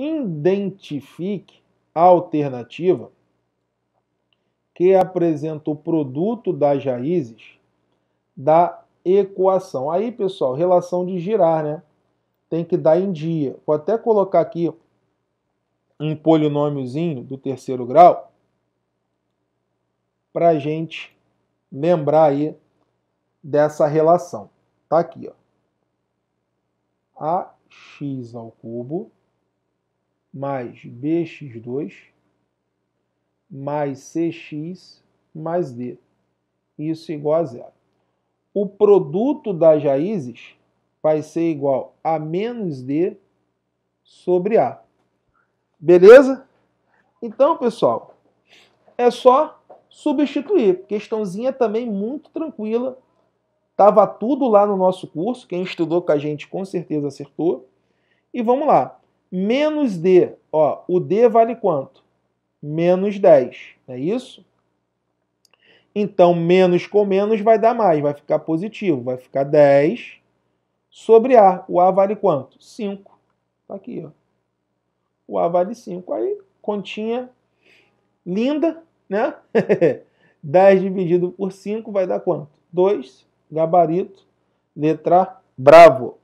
identifique a alternativa que apresenta o produto das raízes da equação. Aí, pessoal, relação de girar, né? Tem que dar em dia. Vou até colocar aqui um polinômiozinho do terceiro grau para a gente lembrar aí dessa relação. Tá aqui, ó. ax ao cubo mais bx2 mais cx mais d. Isso é igual a zero. O produto das raízes vai ser igual a menos d sobre a. Beleza? Então, pessoal, é só substituir. Questãozinha também muito tranquila. Tava tudo lá no nosso curso. Quem estudou com a gente com certeza acertou. E vamos lá menos D. Ó, o D vale quanto? Menos 10, é isso? Então, menos com menos vai dar mais, vai ficar positivo, vai ficar 10 sobre A. O A vale quanto? 5. Está aqui, ó. O A vale 5. Aí, continha linda, né? 10 dividido por 5 vai dar quanto? 2, gabarito, letra bravo.